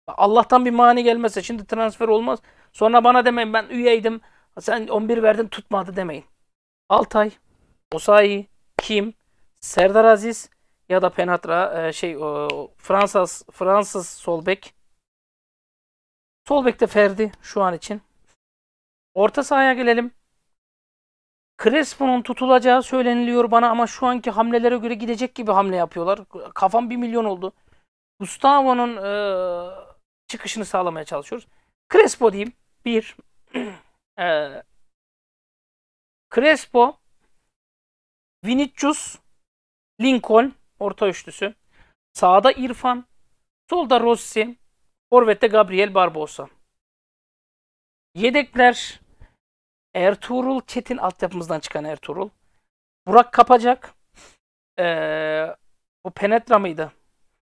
Allah'tan bir mani gelmezse şimdi transfer olmaz. Sonra bana demeyin ben üyeydim. Sen 11 verdin tutmadı demeyin. Altay, Osayi, Kim, Serdar Aziz ya da Penatra e, şey Fransız Fransız Solbek. de Ferdi şu an için. Orta sahaya gelelim. Crespo'nun tutulacağı söyleniliyor bana ama şu anki hamlelere göre gidecek gibi hamle yapıyorlar. Kafam bir milyon oldu. Gustavo'nun e, çıkışını sağlamaya çalışıyoruz. Crespo diyeyim. Bir. [CLEARS THROAT] e, Crespo, Vinicius, Lincoln orta üçlüsü. Sağda İrfan, solda Rossi, Forvet'te Gabriel Barbosa. Yedekler Ertuğrul Çetin altyapımızdan çıkan Ertuğrul. Burak Kapacak. Ee, bu Penetra mıydı?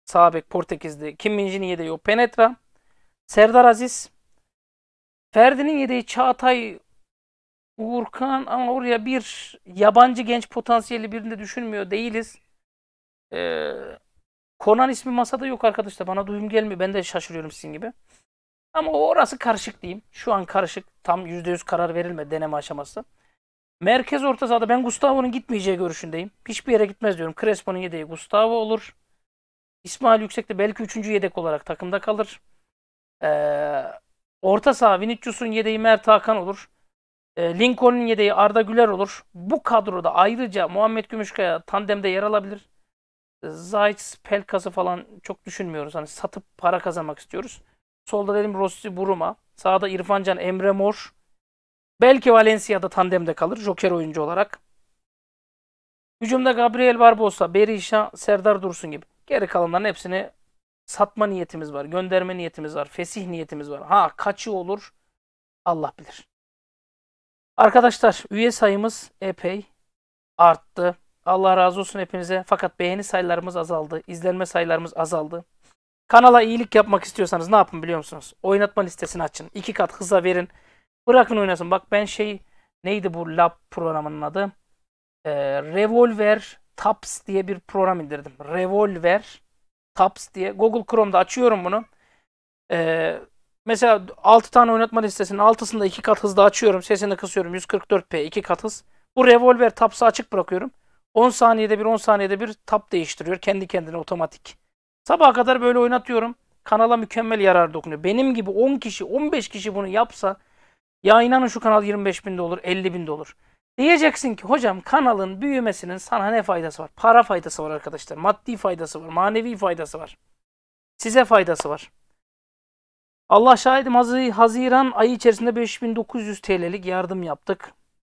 Sabek Portekizli. Kim Minjin'in yedeği o Penetra. Serdar Aziz. Ferdi'nin yedeği Çağatay Uğurkan ama oraya bir yabancı genç potansiyeli birini de düşünmüyor değiliz. Ee, Konan ismi masada yok arkadaşlar. Bana duyum gelmiyor. Ben de şaşırıyorum sizin gibi. Ama orası karışık diyeyim. Şu an karışık. Tam %100 karar verilme deneme aşaması. Merkez orta sahada ben Gustavo'nun gitmeyeceği görüşündeyim. Hiçbir yere gitmez diyorum. Crespo'nun yedeği Gustavo olur. İsmail Yüksek belki üçüncü yedek olarak takımda kalır. Ee, orta saha Vinicius'un yedeği Mert Hakan olur. Ee, Lincoln'un yedeği Arda Güler olur. Bu kadroda ayrıca Muhammed Gümüşkaya tandemde yer alabilir. Zayt Pelkas'ı falan çok düşünmüyoruz. Hani satıp para kazanmak istiyoruz. Solda dedim Rossi Buruma. Sağda İrfancan Emre Mor. Belki Valencia'da tandemde kalır Joker oyuncu olarak. Hücumda Gabriel Barbosa, Berisha, Serdar Dursun gibi. Geri kalanların hepsini satma niyetimiz var. Gönderme niyetimiz var. Fesih niyetimiz var. Ha kaçı olur Allah bilir. Arkadaşlar üye sayımız epey arttı. Allah razı olsun hepinize. Fakat beğeni sayılarımız azaldı. izlenme sayılarımız azaldı. Kanala iyilik yapmak istiyorsanız ne yapın biliyor musunuz? Oynatma listesini açın. iki kat hıza verin. Bırakın oynasın. Bak ben şey neydi bu lab programının adı? Ee, Revolver Taps diye bir program indirdim. Revolver Taps diye. Google Chrome'da açıyorum bunu. Ee, mesela 6 tane oynatma listesinin 6'sında 2 kat hızda açıyorum. Sesini kısıyorum. 144p 2 kat hız. Bu Revolver Taps'ı açık bırakıyorum. 10 saniyede bir 10 saniyede bir tap değiştiriyor. Kendi kendine otomatik. Sabaha kadar böyle oynatıyorum. Kanala mükemmel yarar dokunuyor. Benim gibi 10 kişi, 15 kişi bunu yapsa ya inanın şu kanal 25 bin de olur, 50 bin de olur. Diyeceksin ki hocam kanalın büyümesinin sana ne faydası var? Para faydası var arkadaşlar. Maddi faydası var. Manevi faydası var. Size faydası var. Allah şahidim Haziran ayı içerisinde 5900 TL'lik yardım yaptık.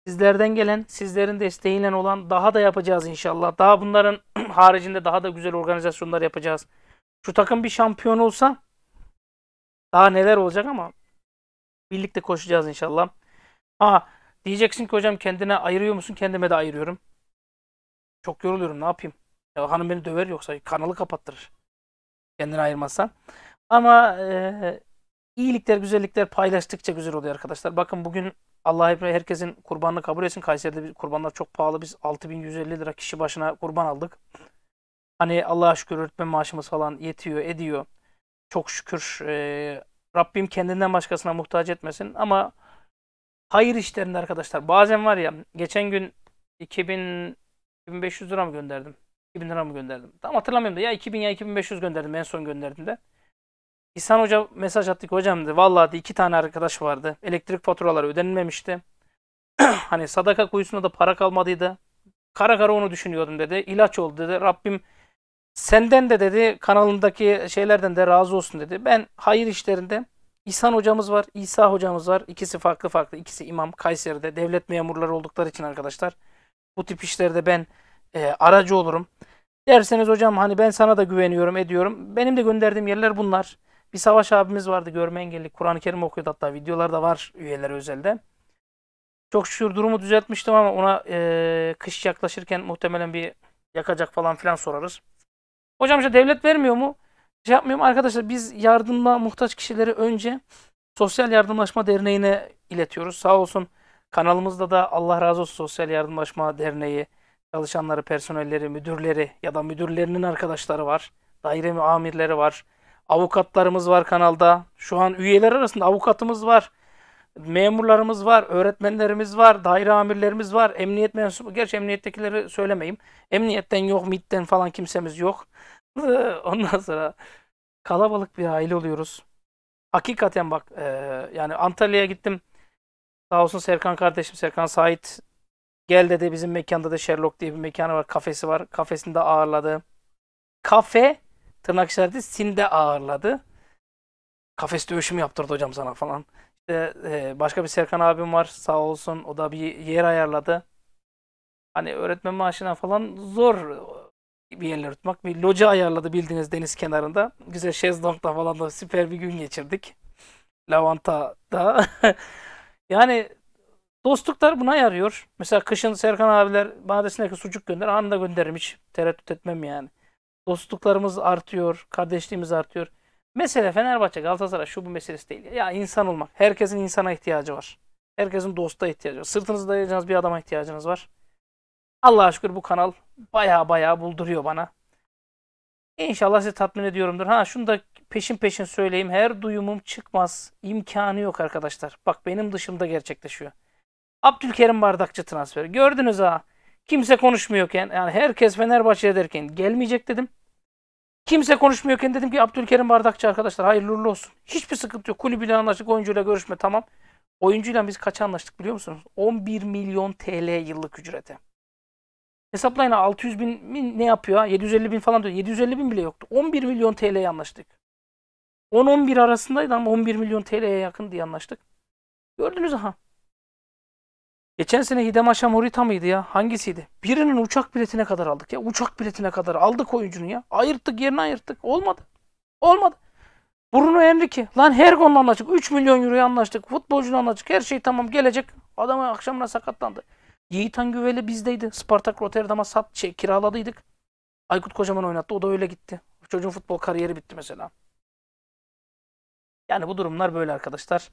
Sizlerden gelen, sizlerin desteğiyle olan daha da yapacağız inşallah. Daha bunların [CLEARS THROAT] haricinde daha da güzel organizasyonlar yapacağız. Şu takım bir şampiyon olsa daha neler olacak ama birlikte koşacağız inşallah. Ha diyeceksin ki hocam kendine ayırıyor musun? Kendime de ayırıyorum. Çok yoruluyorum ne yapayım? Ya, hanım beni döver yoksa kanalı kapattırır. Kendini ayırmazsan. Ama e, iyilikler, güzellikler paylaştıkça güzel oluyor arkadaşlar. Bakın bugün Allah hep herkesin kurbanını kabul etsin. Kayseri'de bir kurbanlar çok pahalı. Biz 6150 lira kişi başına kurban aldık. Hani Allah'a şükür öğretmen maaşımız falan yetiyor, ediyor. Çok şükür e, Rabbim kendinden başkasına muhtaç etmesin. Ama hayır işlerinde arkadaşlar bazen var ya geçen gün 2000 2500 lira mı gönderdim? 2000 lira mı gönderdim? Tam hatırlamıyorum da ya 2000 ya 2500 gönderdim en son gönderdiğimde. İhsan Hoca mesaj attı ki hocam dedi vallahi dedi, iki tane arkadaş vardı. Elektrik faturaları ödenmemişti. [CLEARS THROAT] hani sadaka kuyusunda da para kalmadıydı. Kara kara onu düşünüyordum dedi. İlaç oldu dedi. Rabbim senden de dedi kanalındaki şeylerden de razı olsun dedi. Ben hayır işlerinde İhsan hocamız var, İsa hocamız var. İkisi farklı farklı. İkisi imam Kayseri'de devlet memurları oldukları için arkadaşlar. Bu tip işlerde ben e, aracı olurum. Derseniz hocam hani ben sana da güveniyorum ediyorum. Benim de gönderdiğim yerler bunlar. Bir Savaş abimiz vardı görme engelli. Kur'an-ı Kerim okuyordu hatta videolarda var üyeler özelde. Çok şükür durumu düzeltmiştim ama ona e, kış yaklaşırken muhtemelen bir yakacak falan filan sorarız. Hocam işte devlet vermiyor mu? Şey yapmıyorum arkadaşlar biz yardımla muhtaç kişileri önce Sosyal Yardımlaşma Derneği'ne iletiyoruz. Sağ olsun kanalımızda da Allah razı olsun Sosyal Yardımlaşma Derneği çalışanları, personelleri, müdürleri ya da müdürlerinin arkadaşları var. Daire amirleri var. Avukatlarımız var kanalda. Şu an üyeler arasında avukatımız var. Memurlarımız var, öğretmenlerimiz var, daire amirlerimiz var, emniyet mensubu. Gerçi emniyettekileri söylemeyeyim. Emniyetten yok, MIT'ten falan kimsemiz yok. Ee, ondan sonra kalabalık bir aile oluyoruz. Hakikaten bak e, yani Antalya'ya gittim. Sağ olsun Serkan kardeşim, Serkan Sait Gel dedi bizim mekanda da Sherlock diye bir mekanı var. Kafesi var. Kafesinde ağırladı. Kafe tırnak işareti Sinde ağırladı. Kafes dövüşümü yaptırdı hocam sana falan. İşte e, başka bir Serkan abim var sağ olsun. O da bir yer ayarladı. Hani öğretmen maaşına falan zor bir yerler tutmak. Bir loca ayarladı bildiğiniz deniz kenarında. Güzel şezlongda falan da süper bir gün geçirdik. Lavanta'da. [LAUGHS] yani dostluklar buna yarıyor. Mesela kışın Serkan abiler bana desinler ki sucuk gönder. Anında gönderirim hiç tereddüt etmem yani. Dostluklarımız artıyor, kardeşliğimiz artıyor. Mesele Fenerbahçe, Galatasaray şu bu meselesi değil. Ya insan olmak. Herkesin insana ihtiyacı var. Herkesin dosta ihtiyacı var. Sırtınızı dayayacağınız bir adama ihtiyacınız var. Allah'a şükür bu kanal baya baya bulduruyor bana. İnşallah sizi tatmin ediyorumdur. Ha şunu da peşin peşin söyleyeyim. Her duyumum çıkmaz. İmkanı yok arkadaşlar. Bak benim dışımda gerçekleşiyor. Abdülkerim Bardakçı transferi. Gördünüz ha. Kimse konuşmuyorken yani herkes Fenerbahçe derken gelmeyecek dedim. Kimse konuşmuyorken dedim ki Abdülkerim Bardakçı arkadaşlar hayırlı olsun. Hiçbir sıkıntı yok. Kulübüyle anlaştık. Oyuncuyla görüşme tamam. Oyuncuyla biz kaça anlaştık biliyor musunuz? 11 milyon TL yıllık ücrete. Hesaplayın 600 bin ne yapıyor? 750 bin falan diyor. 750 bin bile yoktu. 11 milyon TL anlaştık. 10-11 arasındaydı ama 11 milyon TL'ye yakın diye anlaştık. Gördünüz ha. Geçen sene Hidemaşa Morita mıydı ya? Hangisiydi? Birinin uçak biletine kadar aldık ya. Uçak biletine kadar aldık oyuncunun ya. Ayırttık yerine ayırttık. Olmadı. Olmadı. Bruno Henrique. Lan Hergon'la anlaştık. 3 milyon euroya anlaştık. Futbolcuyla anlaştık. Her şey tamam gelecek. Adam akşamına sakatlandı. Yiğitan Güveli bizdeydi. Spartak Rotterdam'a sat şey, kiraladıydık. Aykut Kocaman oynattı. O da öyle gitti. Çocuğun futbol kariyeri bitti mesela. Yani bu durumlar böyle arkadaşlar.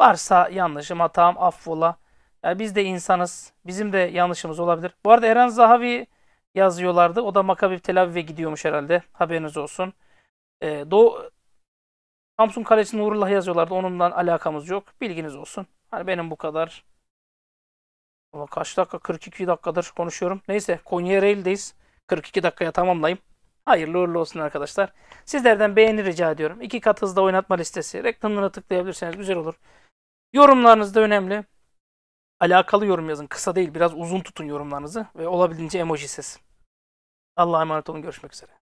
Varsa yanlışım, hatam, affola. Yani biz de insanız. Bizim de yanlışımız olabilir. Bu arada Eren Zahavi yazıyorlardı. O da Makabi Tel Aviv'e gidiyormuş herhalde. Haberiniz olsun. Ee, Doğu Samsun Kalesi Nurullah yazıyorlardı. Onunla alakamız yok. Bilginiz olsun. Hani benim bu kadar. Ama kaç dakika? 42 dakikadır konuşuyorum. Neyse Konya Rail'deyiz. 42 dakikaya tamamlayayım. Hayırlı uğurlu olsun arkadaşlar. Sizlerden beğeni rica ediyorum. İki kat hızda oynatma listesi. Reklamlara tıklayabilirseniz güzel olur. Yorumlarınız da önemli alakalı yorum yazın. Kısa değil biraz uzun tutun yorumlarınızı ve olabildiğince emoji ses. Allah'a emanet olun görüşmek üzere.